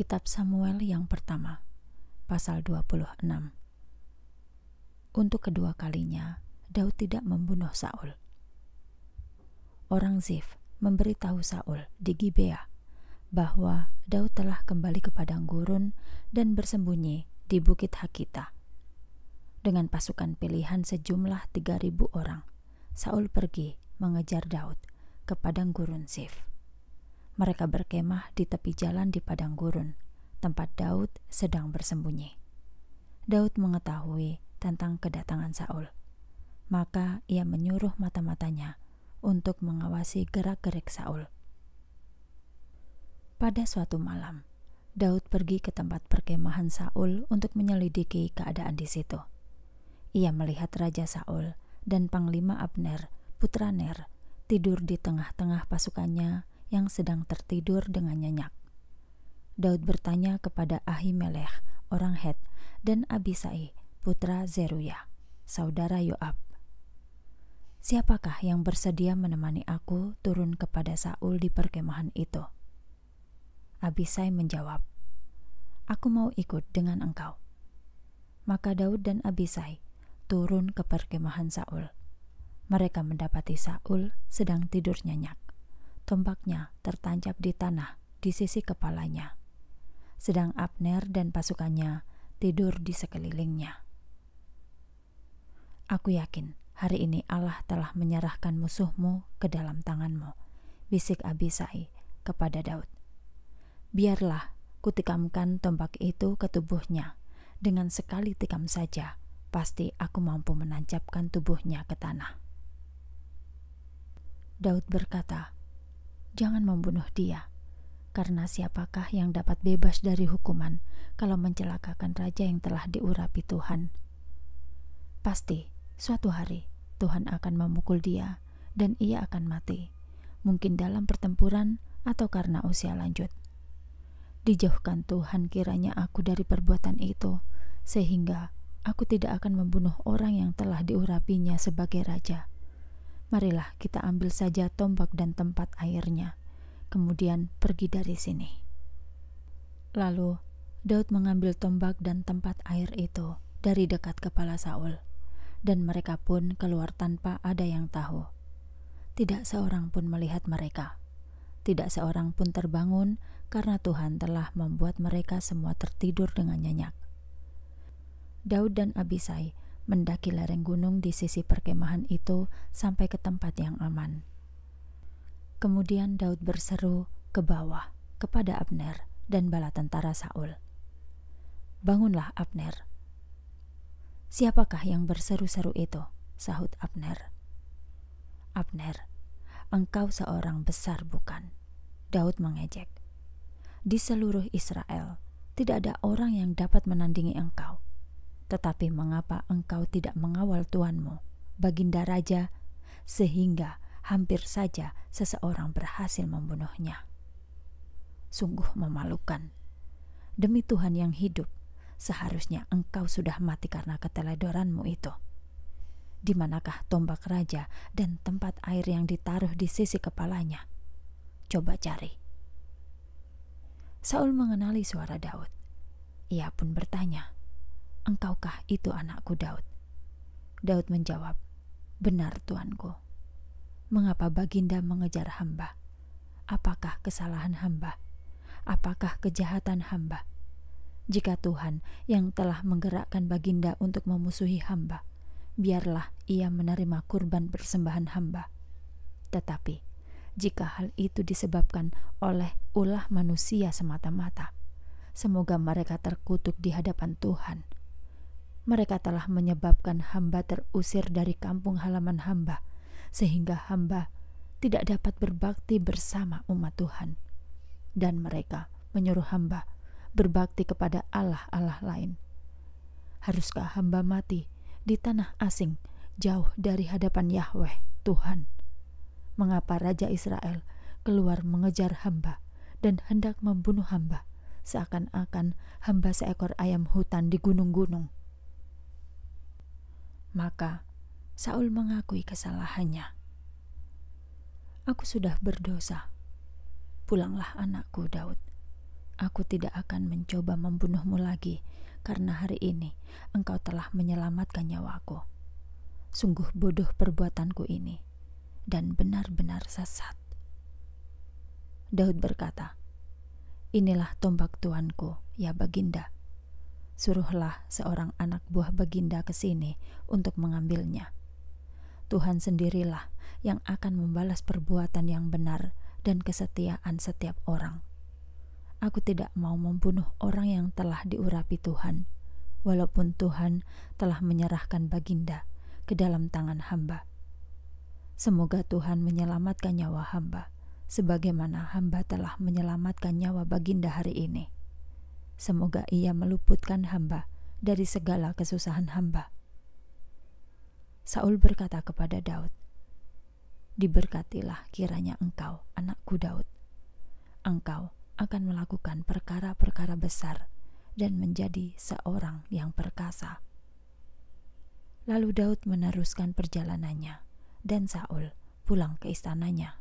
Kitab Samuel yang pertama, pasal 26. Untuk kedua kalinya, Daud tidak membunuh Saul. Orang Zif memberitahu Saul di Gibeah bahwa Daud telah kembali ke padang gurun dan bersembunyi di Bukit Hakita. Dengan pasukan pilihan sejumlah 3.000 orang, Saul pergi mengejar Daud ke padang gurun Zif mereka berkemah di tepi jalan di padang gurun, tempat Daud sedang bersembunyi. Daud mengetahui tentang kedatangan Saul, maka ia menyuruh mata-matanya untuk mengawasi gerak-gerik Saul. Pada suatu malam, Daud pergi ke tempat perkemahan Saul untuk menyelidiki keadaan di situ. Ia melihat Raja Saul dan Panglima Abner, putra Ner, tidur di tengah-tengah pasukannya yang sedang tertidur dengan nyenyak. Daud bertanya kepada Ahimelech, orang Het, dan Abisai, putra Zeruya, saudara Yoab. Siapakah yang bersedia menemani aku turun kepada Saul di perkemahan itu? Abisai menjawab, Aku mau ikut dengan engkau. Maka Daud dan Abisai turun ke perkemahan Saul. Mereka mendapati Saul sedang tidur nyenyak. Tombaknya tertancap di tanah di sisi kepalanya. Sedang Abner dan pasukannya tidur di sekelilingnya. Aku yakin hari ini Allah telah menyerahkan musuhmu ke dalam tanganmu, bisik Abisai kepada Daud. Biarlah kutikamkan tombak itu ke tubuhnya. Dengan sekali tikam saja, pasti aku mampu menancapkan tubuhnya ke tanah. Daud berkata, jangan membunuh dia. Karena siapakah yang dapat bebas dari hukuman kalau mencelakakan raja yang telah diurapi Tuhan? Pasti, suatu hari Tuhan akan memukul dia dan ia akan mati, mungkin dalam pertempuran atau karena usia lanjut. Dijauhkan Tuhan kiranya aku dari perbuatan itu, sehingga aku tidak akan membunuh orang yang telah diurapinya sebagai raja marilah kita ambil saja tombak dan tempat airnya, kemudian pergi dari sini. Lalu Daud mengambil tombak dan tempat air itu dari dekat kepala Saul, dan mereka pun keluar tanpa ada yang tahu. Tidak seorang pun melihat mereka, tidak seorang pun terbangun karena Tuhan telah membuat mereka semua tertidur dengan nyenyak. Daud dan Abisai mendaki lereng gunung di sisi perkemahan itu sampai ke tempat yang aman. Kemudian Daud berseru ke bawah kepada Abner dan bala tentara Saul. Bangunlah Abner. Siapakah yang berseru-seru itu? sahut Abner. Abner, engkau seorang besar bukan? Daud mengejek. Di seluruh Israel, tidak ada orang yang dapat menandingi engkau tetapi mengapa engkau tidak mengawal tuanmu, Baginda Raja, sehingga hampir saja seseorang berhasil membunuhnya? Sungguh memalukan. Demi Tuhan yang hidup, seharusnya engkau sudah mati karena keteledoranmu itu. Di manakah tombak raja dan tempat air yang ditaruh di sisi kepalanya? Coba cari. Saul mengenali suara Daud. Ia pun bertanya, engkaukah itu anakku Daud? Daud menjawab, benar tuanku. Mengapa baginda mengejar hamba? Apakah kesalahan hamba? Apakah kejahatan hamba? Jika Tuhan yang telah menggerakkan baginda untuk memusuhi hamba, biarlah ia menerima kurban persembahan hamba. Tetapi, jika hal itu disebabkan oleh ulah manusia semata-mata, semoga mereka terkutuk di hadapan Tuhan mereka telah menyebabkan hamba terusir dari kampung halaman hamba, sehingga hamba tidak dapat berbakti bersama umat Tuhan, dan mereka menyuruh hamba berbakti kepada Allah-Allah lain. Haruskah hamba mati di tanah asing, jauh dari hadapan Yahweh Tuhan? Mengapa Raja Israel keluar mengejar hamba dan hendak membunuh hamba, seakan-akan hamba seekor ayam hutan di gunung-gunung? Maka Saul mengakui kesalahannya. Aku sudah berdosa. Pulanglah anakku Daud. Aku tidak akan mencoba membunuhmu lagi karena hari ini engkau telah menyelamatkan nyawaku. Sungguh bodoh perbuatanku ini dan benar-benar sesat. Daud berkata, Inilah tombak Tuanku, ya Baginda suruhlah seorang anak buah Baginda ke sini untuk mengambilnya. Tuhan sendirilah yang akan membalas perbuatan yang benar dan kesetiaan setiap orang. Aku tidak mau membunuh orang yang telah diurapi Tuhan, walaupun Tuhan telah menyerahkan Baginda ke dalam tangan hamba. Semoga Tuhan menyelamatkan nyawa hamba, sebagaimana hamba telah menyelamatkan nyawa Baginda hari ini. Semoga ia meluputkan hamba dari segala kesusahan hamba. Saul berkata kepada Daud, Diberkatilah kiranya engkau, anakku Daud. Engkau akan melakukan perkara-perkara besar dan menjadi seorang yang perkasa. Lalu Daud meneruskan perjalanannya, dan Saul pulang ke istananya.